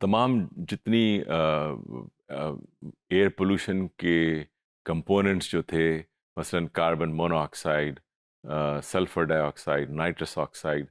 तमाम जितनी air pollution के कंपोनेंट्स जो थे मसलन carbon monoxide sulphur dioxide nitrous oxide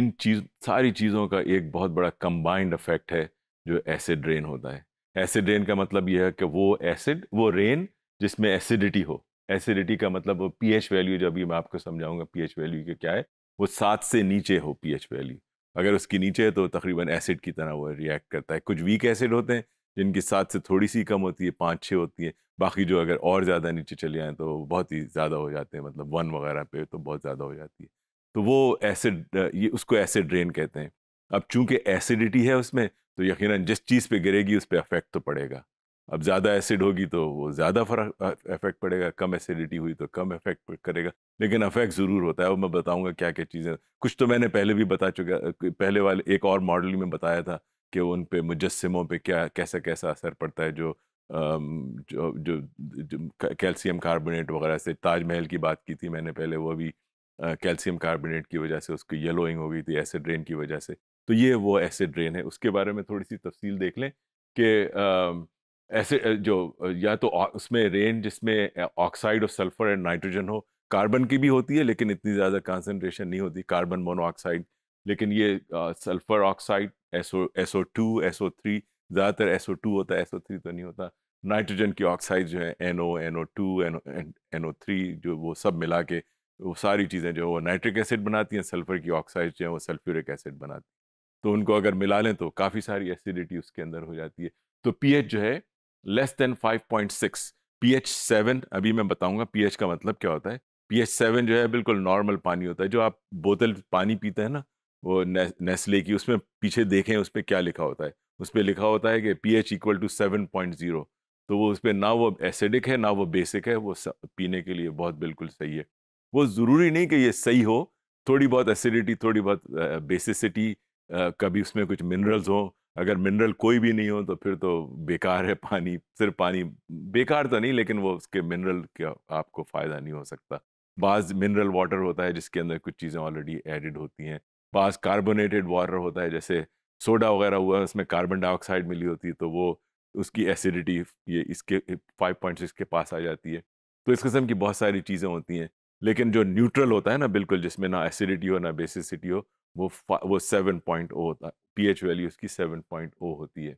इन चीज सारी चीज़ों का एक बहुत बड़ा कंबाइंड इफेक्ट है जो एसिड रेन होता है एसिड रेन का मतलब यह है कि वो एसिड वो रेन जिसमें एसिडिटी हो एसिडिटी का मतलब वो पीएच वैल्यू जो अभी मैं आपको समझाऊंगा पीएच वैल्यू के क्या है वो सात से नीचे हो पीएच वैल्यू अगर उसके नीचे है तो तकरीबन एसिड की तरह वो रिएक्ट करता है कुछ वीक एसिड होते हैं जिनकी सात से थोड़ी सी कम होती है पाँच छः होती है बाकी जो अगर और ज़्यादा नीचे चले आएँ तो बहुत ही ज़्यादा हो जाते हैं मतलब वन वगैरह पे तो बहुत ज़्यादा हो जाती है तो वो एसिड ये उसको एसिड रेन कहते हैं अब चूंकि एसिडिटी है उसमें तो यकीनन जिस चीज़ पे गिरेगी उस पर अफेक्ट तो पड़ेगा अब ज़्यादा एसिड होगी तो वो ज़्यादा फर्क इफेक्ट पड़ेगा कम एसिडिटी हुई तो कम इफेक्ट करेगा लेकिन अफेक्ट ज़रूर होता है और मैं बताऊँगा क्या क्या चीज़ें कुछ तो मैंने पहले भी बता चुका पहले वाले एक और मॉडल में बताया था कि उन पे मुजस्मों पे क्या कैसा कैसा असर पड़ता है जो जो, जो, जो कैल्शियम कार्बोनेट वगैरह से ताजमहल की बात की थी मैंने पहले वो भी कैल्शियम कार्बोनेट की वजह से उसकी येलोइंग हो गई थी एसिड रेन की वजह से तो ये वो एसिड रेन है उसके बारे में थोड़ी सी तफसील देख लें कि ऐसे जो या तो उसमें रेन जिसमें oxide of sulphur and nitrogen हो कार्बन की भी होती है लेकिन इतनी ज़्यादा कंसनट्रेशन नहीं होती कार्बन मोनोऑक्साइड लेकिन ये sulphur oxide SO SO two SO three ज़्यादातर एसओ टू होता है एसओ थ्री तो नहीं होता नाइट्रोजन की ऑक्साइड जो है N O N O two N N O three जो वो सब मिला के वो सारी चीज़ें जो है वो नाइट्रिक एसिड बनाती हैं सल्फर की ऑक्साइड जो है वो सल्फ्यूरिक एसिड बनाती तो उनको अगर मिला लें तो काफ़ी सारी एसिडिटी उसके अंदर हो जाती है तो पीएच जो है लेस देन 5.6 पीएच सेवन अभी मैं बताऊंगा पीएच का मतलब क्या होता है पीएच सेवन जो है बिल्कुल नॉर्मल पानी होता है जो आप बोतल पानी पीते हैं ना वो ने, नेस्ले की उसमें पीछे देखें उस पर क्या लिखा होता है उस पर लिखा होता है कि P H equal to seven point zero तो वो उस पर ना वो एसिडिक है ना वो बेसिक है वो पीने के लिए बहुत बिल्कुल सही है वो ज़रूरी नहीं कि ये सही हो थोड़ी बहुत एसिडिटी थोड़ी बहुत बेसिसिटी कभी उसमें कुछ मिनरल्स हों अगर मिनरल कोई भी नहीं हो तो फिर तो बेकार है पानी सिर्फ पानी बेकार तो नहीं लेकिन वो उसके मिनरल का आपको फ़ायदा नहीं हो सकता बाज़ मिनरल वाटर होता है जिसके अंदर कुछ चीज़ें ऑलरेडी एडिड होती हैं बाज़ कार्बोनेटेड वाटर होता है जैसे सोडा वगैरह हुआ है उसमें कार्बन डाइऑक्साइड मिली होती है तो वो उसकी एसिडिटी ये इसके फाइव पॉइंट के पास आ जाती है तो इस किस्म की बहुत सारी चीज़ें होती हैं लेकिन जो न्यूट्रल होता है ना बिल्कुल जिसमें ना एसिडिटी हो ना बेसिसिटी हो वो वो सेवन पॉइंट ओ होता है पी एच वैल्यू उसकी सेवन पॉइंट ओ होती है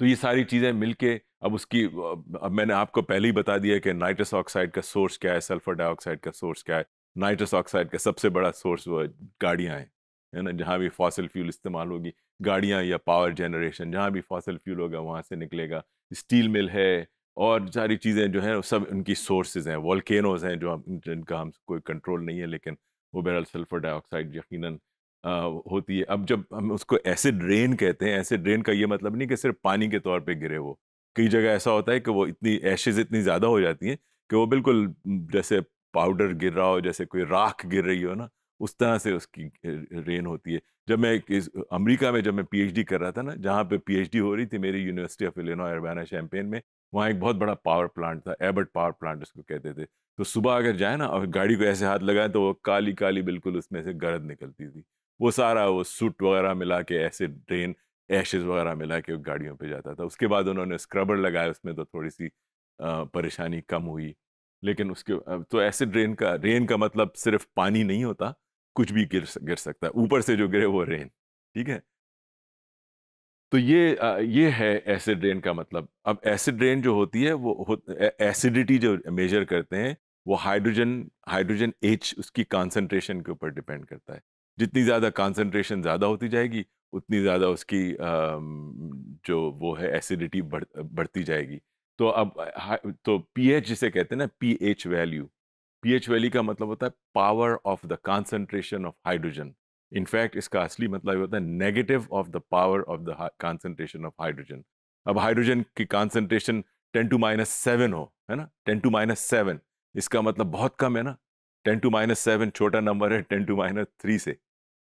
तो ये सारी चीज़ें मिलके अब उसकी अब मैंने आपको पहले ही बता दिया कि नाइट्रस ऑक्साइड का सोर्स क्या है सल्फर डाइऑक्साइड का सोर्स क्या है नाइट्रस ऑक्साइड का सबसे बड़ा सोर्स वो गाड़ियाँ हैं है ना जहाँ भी फॉसिल फ्यूल इस्तेमाल होगी गाड़ियाँ या पावर जनरेशन जहाँ भी फॉसिल फ्यूल होगा वहाँ से निकलेगा स्टील मिल है और सारी चीज़ें जो हैं सब उनकी सोर्सेज हैं वॉल्केनोज हैं जो हम जिनका हम कोई कंट्रोल नहीं है लेकिन वो बैरल सल्फर डाइऑक्साइड यकीन होती है अब जब हम उसको एसिड ड्रेन कहते हैं एसिड ड्रेन का ये मतलब नहीं कि सिर्फ पानी के तौर पर गिरे वो कई जगह ऐसा होता है कि वो इतनी एशेज इतनी ज़्यादा हो जाती हैं कि वो बिल्कुल जैसे पाउडर गिर रहा हो जैसे कोई राख गिर रही हो ना उस तरह से उसकी रेन होती है जब मैं इस अमरीका में जब मैं पीएचडी कर रहा था ना जहाँ पे पीएचडी हो रही थी मेरी university of Illinois Urbana Champaign में वहाँ एक बहुत बड़ा पावर प्लांट था एबर्ट पावर प्लांट उसको कहते थे तो सुबह अगर जाए ना और गाड़ी को ऐसे हाथ लगाए तो वो काली काली बिल्कुल उसमें से गर्द निकलती थी वो सारा वो सूट वगैरह मिला के ऐसे ड्रेन एशेज वगैरह मिला के गाड़ियों पर जाता था उसके बाद उन्होंने स्क्रबर लगाया उसमें तो थोड़ी सी परेशानी कम हुई लेकिन उसके तो ऐसे ड्रेन का रेन का मतलब सिर्फ पानी नहीं होता कुछ भी गिर गिर सकता है ऊपर से जो गिरे वो रेन ठीक है तो ये आ, ये है एसिड रेन का मतलब अब एसिड रेन जो होती है वो एसिडिटी जो मेजर करते हैं वो हाइड्रोजन हाइड्रोजन एच उसकी कॉन्सेंट्रेशन के ऊपर डिपेंड करता है जितनी ज़्यादा कॉन्सेंट्रेशन ज़्यादा होती जाएगी उतनी ज़्यादा उसकी जो वो है एसिडिटी बढ़ बढ़ती जाएगी तो अब तो पी जिसे कहते हैं ना पी वैल्यू पी वैल्यू का मतलब होता है power of the concentration of hydrogen in fact इसका असली मतलब होता है negative of the power of the concentration of hydrogen अब हाइड्रोजन की concentration ten to minus seven हो है ना टेन टू माइनस सेवन इसका मतलब बहुत कम है ना टेन टू माइनस सेवन छोटा नंबर है टेन टू माइनस थ्री से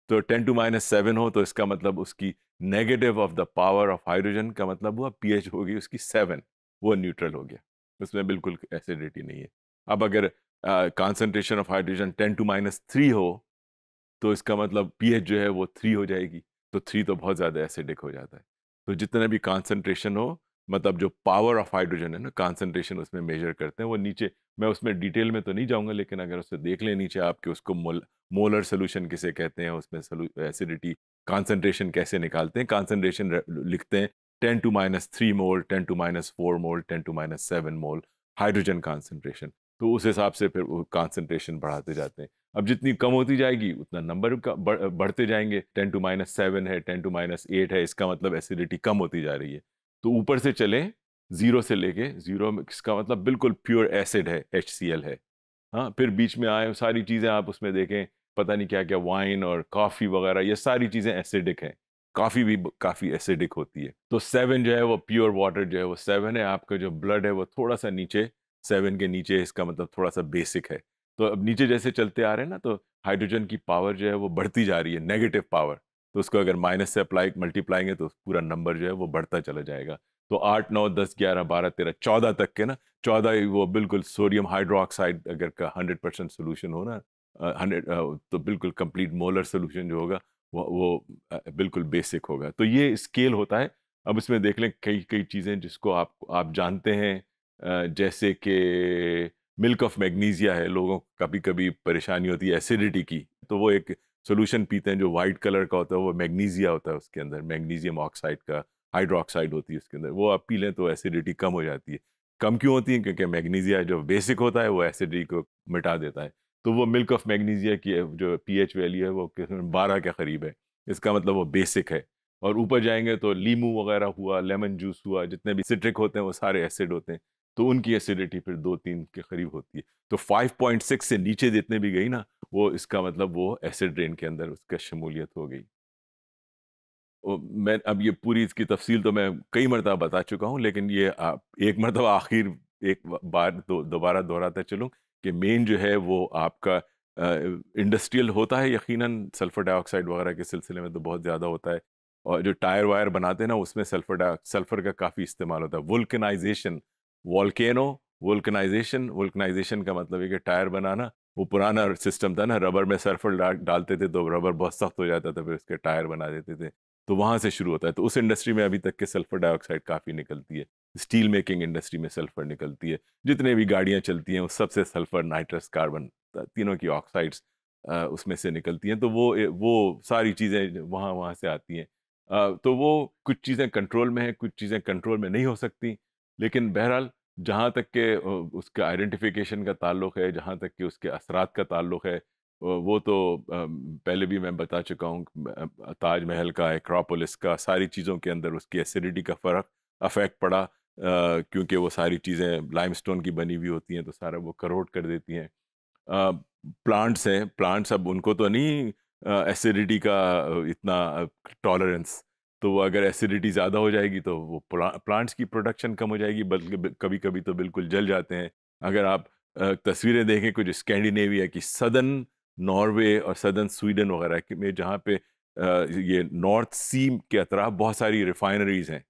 तो टेन टू माइनस सेवन हो तो इसका मतलब उसकी negative of the power of hydrogen का मतलब हुआ पी एच होगी उसकी सेवन वो न्यूट्रल हो गया उसमें बिल्कुल एसिडिटी नहीं है अब अगर concentration of hydrogen ten to minus three हो तो इसका मतलब पी जो है वो थ्री हो जाएगी तो थ्री तो बहुत ज़्यादा एसिडिक हो जाता है तो जितना भी कॉन्सेंट्रेशन हो मतलब जो पावर ऑफ हाइड्रोजन है ना कॉन्सेंट्रेशन उसमें मेजर करते हैं वो नीचे मैं उसमें डिटेल में तो नहीं जाऊंगा लेकिन अगर उससे देख लें नीचे आपके उसको मोल मोलर सोल्यूशन किसे कहते हैं उसमें एसिडिटी कॉन्सेंट्रेशन कैसे निकालते हैं कॉन्सेंट्रेशन लिखते हैं ten to minus three mole ten to minus four mole ten to minus seven mole hydrogen concentration तो उस हिसाब से फिर वो कॉन्सेंट्रेशन बढ़ाते जाते हैं अब जितनी कम होती जाएगी उतना नंबर बढ़ते जाएंगे टेन टू माइनस सेवन है टेन टू माइनस एट है इसका मतलब एसिडिटी कम होती जा रही है तो ऊपर से चलें जीरो से लेके जीरो में इसका मतलब बिल्कुल प्योर एसिड है एच है हाँ फिर बीच में आए सारी चीज़ें आप उसमें देखें पता नहीं क्या क्या वाइन और कॉफ़ी वगैरह ये सारी चीज़ें एसिडिक हैं काफ़ी भी काफ़ी एसिडिक होती है तो सेवन जो है वो प्योर वाटर जो है वो सेवन है आपका जो ब्लड है वो थोड़ा सा नीचे सेवन के नीचे इसका मतलब थोड़ा सा बेसिक है तो अब नीचे जैसे चलते आ रहे हैं ना तो हाइड्रोजन की पावर जो है वो बढ़ती जा रही है नेगेटिव पावर तो उसको अगर माइनस से अप्लाई मल्टीप्लाएंगे तो पूरा नंबर जो है वो बढ़ता चला जाएगा तो आठ नौ दस ग्यारह बारह तेरह चौदह तक के ना चौदह वो बिल्कुल सोडियम हाइड्रोक्साइड अगर का हंड्रेड परसेंट सोल्यूशन हो ना हंड्रेड तो बिल्कुल कंप्लीट मोलर सोल्यूशन जो होगा वो वो बिल्कुल बेसिक होगा तो ये स्केल होता है अब इसमें देख लें कई कई चीज़ें जिसको आप आप जानते हैं जैसे कि मिल्क ऑफ मैग्नीजिया है लोगों को कभी कभी परेशानी होती है एसिडिटी की तो वो एक सोल्यूशन पीते हैं जो वाइट कलर का होता है वो मैग्नीजिया होता है उसके अंदर मैग्नीजियम ऑक्साइड का हाइड्रोक्साइड होती है उसके अंदर वो आप पी लें तो एसिडिटी कम हो जाती है कम क्यों होती है क्योंकि मैग्नीजिया जो बेसिक होता है वो एसिडिटी को मिटा देता है तो वो मिल्क ऑफ मैग्नीजिया की जो पी एच वैल्यू है वो बारह के करीब है इसका मतलब वो बेसिक है और ऊपर जाएंगे तो लीमू वगैरह हुआ लेमन जूस हुआ जितने भी सिट्रिक होते हैं वो सारे एसिड होते हैं तो उनकी एसिडिटी फिर दो तीन के करीब होती है तो 5.6 से नीचे जितने भी गई ना वो इसका मतलब वो एसिड रेन के अंदर उसका शमूलियत हो गई मैं अब ये पूरी इसकी तफसील तो मैं कई मरतबा बता चुका हूँ लेकिन ये आप एक मरतबा आखिर एक बार दो दोबारा दोहराता चलूँ कि मेन जो है वो आपका इंडस्ट्रियल होता है यकीनन सल्फ़र डाइऑक्साइड वगैरह के सिलसिले में तो बहुत ज़्यादा होता है और जो टायर वायर बनाते हैं ना उसमें सल्फ़र डाई सल्फ़र का काफ़ी इस्तेमाल होता है वुल्कनाइजेशन वॉल्केनो वुल्कनाइजेशन वुल्कनाइजेशन का मतलब है कि टायर बनाना वो पुराना सिस्टम था ना रबर में सल्फर डालते थे तो रबर बहुत सख्त हो जाता था फिर उसके टायर बना देते थे तो वहाँ से शुरू होता है तो उस इंडस्ट्री में अभी तक के सल्फर डाइऑक्साइड काफ़ी निकलती है स्टील मेकिंग इंडस्ट्री में सल्फर निकलती है जितने भी गाड़ियाँ चलती हैं उस सबसे सल्फर नाइट्रस कार्बन तीनों की ऑक्साइड्स उसमें से निकलती हैं तो वो वो सारी चीज़ें वहाँ वहाँ से आती हैं तो वो कुछ चीज़ें कंट्रोल में हैं कुछ चीज़ें कंट्रोल में नहीं हो सकती लेकिन बहरहाल जहाँ तक के उसके आइडेंटिफिकेशन का ताल्लुक़ है जहाँ तक कि उसके असरात का ताल्लुक़ है वो तो पहले भी मैं बता चुका हूँ ताजमहल का एक्रोपोलिस का सारी चीज़ों के अंदर उसकी एसिडिटी का फ़र्क अफेक्ट पड़ा क्योंकि वो सारी चीज़ें लाइमस्टोन की बनी हुई होती हैं तो सारा वो करोट कर देती हैं प्लांट्स हैं प्लांट्स अब उनको तो नहीं एसिडिटी का इतना टॉलरेंस तो अगर एसिडिटी ज़्यादा हो जाएगी तो वो प्लांट्स की प्रोडक्शन कम हो जाएगी बल्कि कभी कभी तो बिल्कुल जल जाते हैं अगर आप तस्वीरें देखें कुछ स्कैंडिनेविया की सदन नॉर्वे और सदन स्वीडन वगैरह में जहाँ पे ये नॉर्थ सी के अतराफ बहुत सारी रिफाइनरीज हैं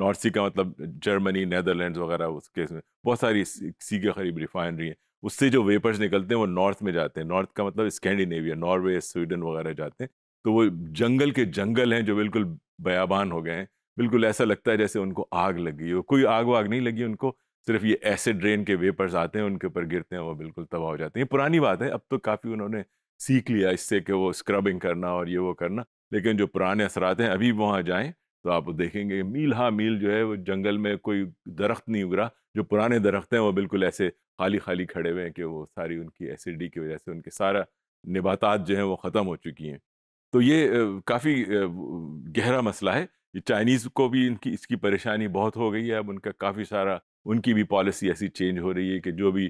नॉर्थ सी का मतलब जर्मनी नैदरलैंड वगैरह उसके बहुत सारी सी के करीब रिफाइनरी हैं उससे जो वेपर्स निकलते हैं वो नॉर्थ में जाते हैं नॉर्थ का मतलब स्कैंडिनेविया नॉर्वे स्वीडन वगैरह जाते हैं तो वो जंगल के जंगल हैं जो बिल्कुल बयाबान हो गए हैं बिल्कुल ऐसा लगता है जैसे उनको आग लगी हो कोई आग वाग नहीं लगी उनको सिर्फ ये एसिड रेन के वेपर्स आते हैं उनके ऊपर गिरते हैं वो बिल्कुल तबाह हो जाते हैं ये पुरानी बात है अब तो काफ़ी उन्होंने सीख लिया इससे कि वो स्क्रबिंग करना और ये वो करना लेकिन जो पुराने असरात हैं अभी वहाँ जाएँ तो आप देखेंगे मील हा मील जो है वो जंगल में कोई दरख्त नहीं उगरा जो पुराने दरख्त हैं वो बिल्कुल ऐसे खाली खाली खड़े हुए हैं कि वो सारी उनकी एसिडी की वजह से उनके सारा निबातात जो हैं वो ख़त्म हो चुकी हैं तो ये काफ़ी गहरा मसला है चाइनीज़ को भी इनकी इसकी परेशानी बहुत हो गई है अब उनका काफ़ी सारा उनकी भी पॉलिसी ऐसी चेंज हो रही है कि जो भी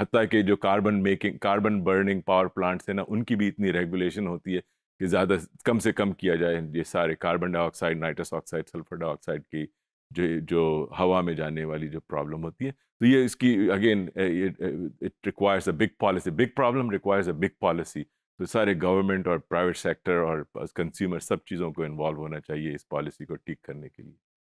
हती के जो carbon making carbon burning power plants हैं ना उनकी भी इतनी रेगुलेशन होती है कि ज़्यादा कम से कम किया जाए ये सारे carbon dioxide nitrous oxide sulphur dioxide की जो जो हवा में जाने वाली जो प्रॉब्लम होती है तो ये इसकी again it requires a big policy big problem requires a big policy तो सारे गवर्नमेंट और प्राइवेट सेक्टर और कंज्यूमर सब चीज़ों को इन्वॉल्व होना चाहिए इस पॉलिसी को ठीक करने के लिए